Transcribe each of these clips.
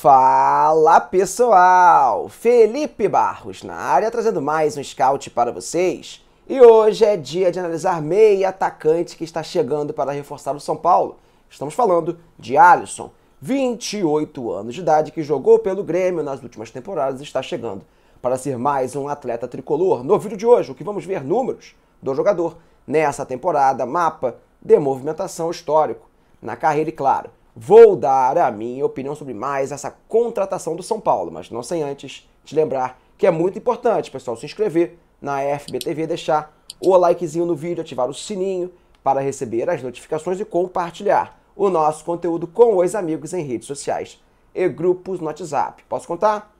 Fala pessoal! Felipe Barros na área trazendo mais um scout para vocês. E hoje é dia de analisar meia atacante que está chegando para reforçar o São Paulo. Estamos falando de Alisson, 28 anos de idade, que jogou pelo Grêmio nas últimas temporadas e está chegando para ser mais um atleta tricolor. No vídeo de hoje, o que vamos ver números do jogador nessa temporada, mapa de movimentação histórico na carreira e, claro, Vou dar a minha opinião sobre mais essa contratação do São Paulo, mas não sem antes te lembrar que é muito importante, pessoal, se inscrever na FBTV, deixar o likezinho no vídeo, ativar o sininho para receber as notificações e compartilhar o nosso conteúdo com os amigos em redes sociais e grupos no WhatsApp. Posso contar?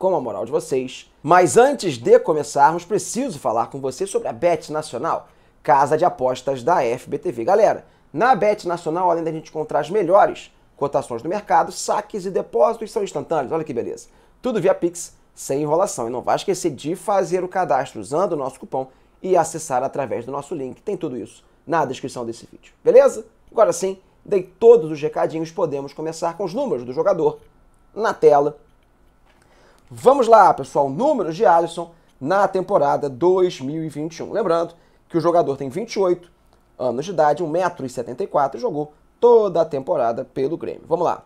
Com a moral de vocês. Mas antes de começarmos, preciso falar com vocês sobre a Bet Nacional, casa de apostas da FBTV. Galera, na Bet Nacional, além da gente encontrar as melhores cotações do mercado, saques e depósitos são instantâneos. Olha que beleza. Tudo via Pix, sem enrolação. E não vai esquecer de fazer o cadastro usando o nosso cupom e acessar através do nosso link. Tem tudo isso na descrição desse vídeo. Beleza? Agora sim, dei todos os recadinhos, podemos começar com os números do jogador na tela. Vamos lá, pessoal, números de Alisson na temporada 2021. Lembrando que o jogador tem 28, anos de idade, 1,74m, jogou toda a temporada pelo Grêmio. Vamos lá.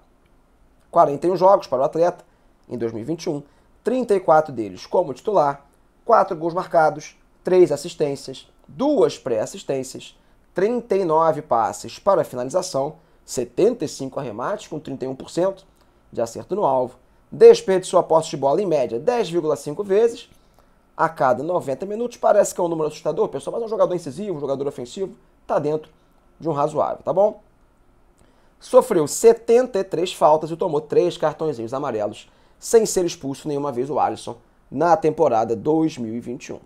41 jogos para o atleta em 2021, 34 deles como titular, 4 gols marcados, 3 assistências, 2 pré-assistências, 39 passes para finalização, 75 arremates com 31% de acerto no alvo, desperdiçou a posse de bola em média 10,5 vezes a cada 90 minutos. Parece que é um número assustador, pessoal, mas é um jogador incisivo, um jogador ofensivo, está dentro de um razoável, tá bom? Sofreu 73 faltas e tomou três cartõezinhos amarelos, sem ser expulso nenhuma vez o Alisson na temporada 2021.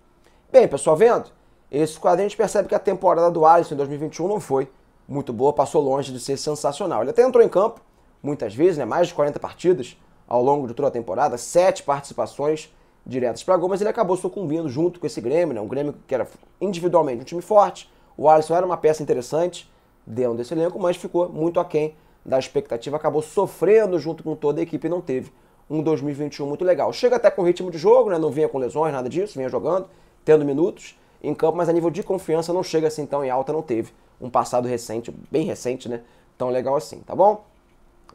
Bem, pessoal, vendo? Esse quadro a gente percebe que a temporada do Alisson em 2021 não foi muito boa, passou longe de ser sensacional. Ele até entrou em campo muitas vezes, né, mais de 40 partidas ao longo de toda a temporada, sete participações diretas para gol, mas ele acabou sucumbindo junto com esse Grêmio, né, um Grêmio que era individualmente um time forte, o Alisson era uma peça interessante dentro desse elenco, mas ficou muito aquém da expectativa, acabou sofrendo junto com toda a equipe e não teve um 2021 muito legal. Chega até com ritmo de jogo, né? não vinha com lesões, nada disso, vinha jogando, tendo minutos em campo, mas a nível de confiança não chega assim tão em alta, não teve um passado recente, bem recente, né? Tão legal assim, tá bom?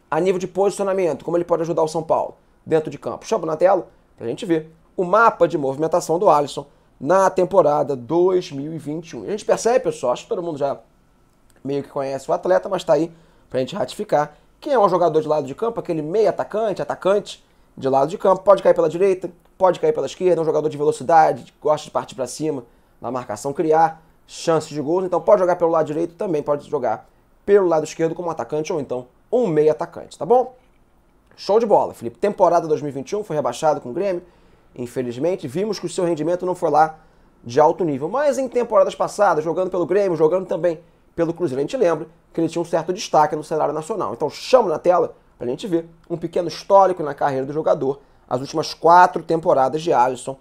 A nível de posicionamento, como ele pode ajudar o São Paulo dentro de campo? Chama na tela pra gente ver o mapa de movimentação do Alisson na temporada 2021. A gente percebe, pessoal, acho que todo mundo já meio que conhece o atleta, mas está aí para a gente ratificar. Quem é um jogador de lado de campo, aquele meio atacante, atacante de lado de campo, pode cair pela direita, pode cair pela esquerda, um jogador de velocidade, gosta de partir para cima, na marcação criar chances de gols, então pode jogar pelo lado direito, também pode jogar pelo lado esquerdo como atacante ou então um meio atacante, tá bom? Show de bola, Felipe. Temporada 2021 foi rebaixado com o Grêmio, Infelizmente, vimos que o seu rendimento não foi lá de alto nível. Mas em temporadas passadas, jogando pelo Grêmio, jogando também pelo Cruzeiro, a gente lembra que ele tinha um certo destaque no cenário nacional. Então chamo na tela para a gente ver um pequeno histórico na carreira do jogador, as últimas quatro temporadas de Alisson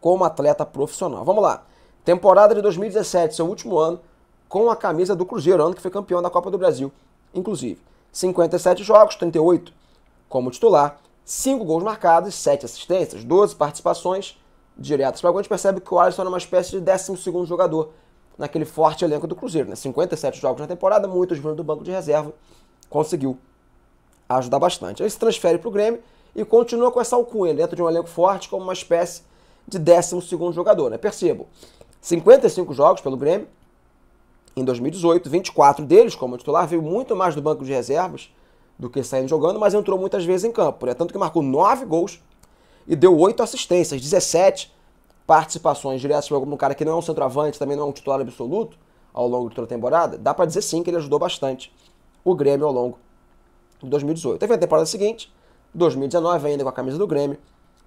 como atleta profissional. Vamos lá. Temporada de 2017, seu último ano, com a camisa do Cruzeiro, ano que foi campeão da Copa do Brasil, inclusive. 57 jogos, 38 como titular, 5 gols marcados, 7 assistências, 12 participações diretas para gol. A gente percebe que o Alisson é uma espécie de 12 jogador naquele forte elenco do Cruzeiro. Né? 57 jogos na temporada, muitos vindo do banco de reserva, conseguiu ajudar bastante. Ele se transfere para o Grêmio e continua com essa alcunha dentro de um elenco forte como uma espécie de 12 jogador. Né? Percebo, 55 jogos pelo Grêmio em 2018, 24 deles como titular, veio muito mais do banco de reservas do que saindo jogando, mas entrou muitas vezes em campo. Né? Tanto que marcou 9 gols e deu 8 assistências, 17 participações diretas para algum cara que não é um centroavante, também não é um titular absoluto ao longo de toda a temporada. Dá para dizer sim que ele ajudou bastante o Grêmio ao longo de 2018. Teve a temporada seguinte, 2019 ainda com a camisa do Grêmio,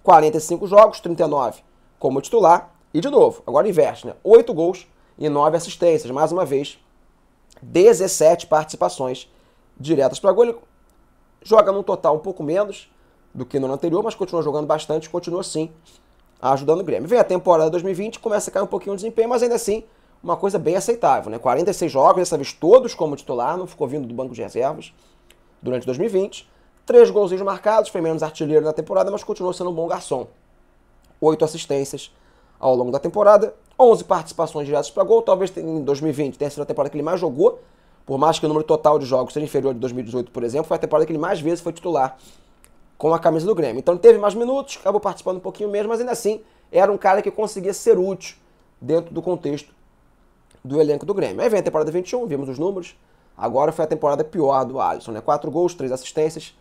45 jogos, 39 como titular e de novo, agora inverte, né? 8 gols e 9 assistências, mais uma vez 17 participações diretas para gol joga num total um pouco menos do que no ano anterior, mas continua jogando bastante, continua sim ajudando o Grêmio. Vem a temporada 2020, começa a cair um pouquinho o desempenho, mas ainda assim uma coisa bem aceitável, né? 46 jogos, dessa vez todos como titular, não ficou vindo do banco de reservas durante 2020. Três golzinhos marcados, foi menos artilheiro na temporada, mas continuou sendo um bom garçom. Oito assistências ao longo da temporada, 11 participações diretas para gol, talvez em 2020 tenha sido a temporada que ele mais jogou, por mais que o número total de jogos seja inferior de 2018, por exemplo, foi a temporada que ele mais vezes foi titular com a camisa do Grêmio. Então teve mais minutos, acabou participando um pouquinho mesmo, mas ainda assim era um cara que conseguia ser útil dentro do contexto do elenco do Grêmio. Aí vem a temporada 21, vimos os números. Agora foi a temporada pior do Alisson, né? Quatro gols, três assistências.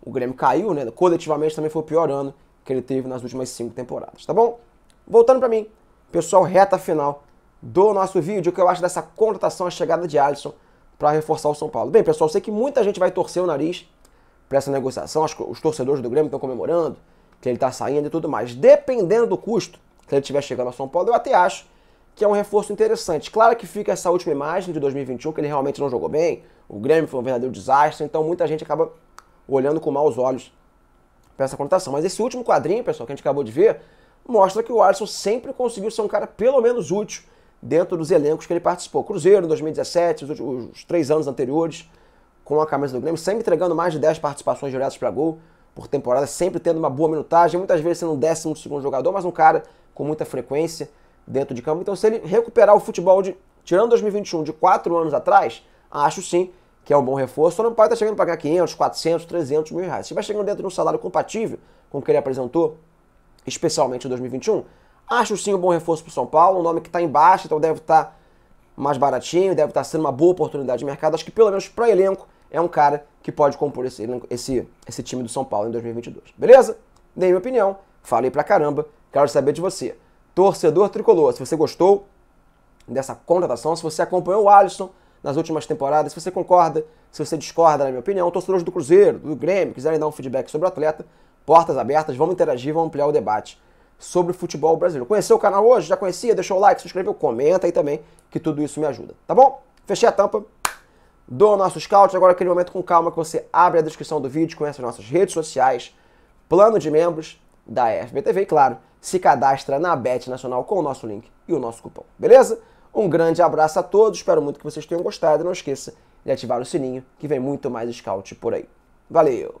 O Grêmio caiu, né? Coletivamente também foi o pior ano que ele teve nas últimas cinco temporadas, tá bom? Voltando para mim, pessoal, reta final do nosso vídeo, o que eu acho dessa contratação, a chegada de Alisson para reforçar o São Paulo. Bem, pessoal, sei que muita gente vai torcer o nariz para essa negociação. Os torcedores do Grêmio estão comemorando que ele está saindo e tudo mais. Dependendo do custo que ele estiver chegando ao São Paulo, eu até acho que é um reforço interessante. Claro que fica essa última imagem de 2021, que ele realmente não jogou bem, o Grêmio foi um verdadeiro desastre, então muita gente acaba olhando com maus olhos para essa contratação. Mas esse último quadrinho, pessoal, que a gente acabou de ver, mostra que o Alisson sempre conseguiu ser um cara pelo menos útil dentro dos elencos que ele participou. Cruzeiro, em 2017, os, os três anos anteriores, com a camisa do Grêmio, sempre entregando mais de 10 participações diretas para gol por temporada, sempre tendo uma boa minutagem, muitas vezes sendo um décimo segundo jogador, mas um cara com muita frequência dentro de campo. Então, se ele recuperar o futebol de, tirando 2021, de quatro anos atrás, acho sim que é um bom reforço. Só não pode estar tá chegando a pagar 500, 400, 300 mil reais. Se vai chegando dentro de um salário compatível com o que ele apresentou, especialmente em 2021, Acho sim um bom reforço para o São Paulo, um nome que está embaixo, então deve estar tá mais baratinho, deve estar tá sendo uma boa oportunidade de mercado. Acho que pelo menos para elenco é um cara que pode compor esse, esse, esse time do São Paulo em 2022. Beleza? Dei minha opinião, falei pra caramba, quero saber de você. Torcedor tricolor, se você gostou dessa contratação, se você acompanhou o Alisson nas últimas temporadas, se você concorda, se você discorda, na minha opinião, torcedores do Cruzeiro, do Grêmio, quiserem dar um feedback sobre o atleta, portas abertas, vamos interagir, vamos ampliar o debate sobre o futebol brasileiro. Conheceu o canal hoje? Já conhecia? Deixou o like, se inscreveu? Comenta aí também, que tudo isso me ajuda, tá bom? Fechei a tampa do nosso scout. Agora, aquele momento com calma que você abre a descrição do vídeo, conhece as nossas redes sociais, plano de membros da FBTV e, claro, se cadastra na Bet Nacional com o nosso link e o nosso cupom, beleza? Um grande abraço a todos, espero muito que vocês tenham gostado. Não esqueça de ativar o sininho que vem muito mais scout por aí. Valeu!